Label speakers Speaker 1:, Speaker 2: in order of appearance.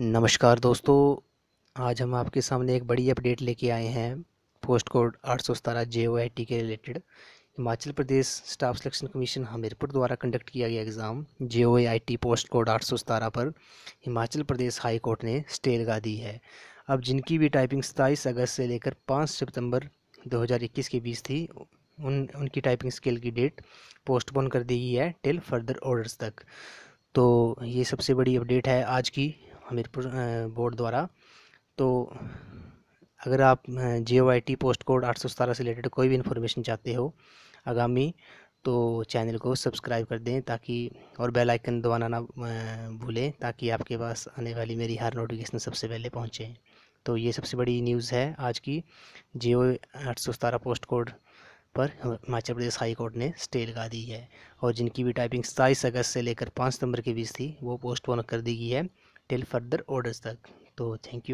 Speaker 1: नमस्कार दोस्तों आज हम आपके सामने एक बड़ी अपडेट लेके आए हैं पोस्ट कोड आठ सौ सतारह जे ओ आई टी के related Himachal Pradesh staff selection commission Hamirpur द्वारा कंडक्ट किया गया exam J O I T post code आठ सौ सतारह पर हिमाचल प्रदेश हाई कोर्ट ने स्टे लगा दी है अब जिनकी भी टाइपिंग सताईस अगस्त से लेकर पाँच सितंबर इक्कीस के बीच थी उन उनकी टाइपिंग स्केल की डेट पोस्टपोन कर दी गई है टिल फर्दर ऑर्डर्स तक तो ये सबसे बड़ी अपडेट है आज की हमीरपुर बोर्ड द्वारा तो अगर आप J O I T post code आठ सौ सतारह से रिलेटेड कोई भी इन्फॉर्मेशन चाहते हो आगामी तो चैनल को सब्सक्राइब कर दें ताकि और बेल आइकन दबाना ना भूलें ताकि आपके पास आने वाली मेरी हर नोटिफिकेशन सबसे पहले पहुंचे तो ये सबसे बड़ी न्यूज़ है आज की जियो आठ सौ पोस्ट कोड पर हिमाचल प्रदेश हाई कोर्ट ने स्टे लगा दी है और जिनकी भी टाइपिंग सताईस अगस्त से लेकर पाँच सितंबर के बीच थी वो पोस्टपोन कर दी गई है टिल फर्दर ऑर्डर्स तक तो थैंक यू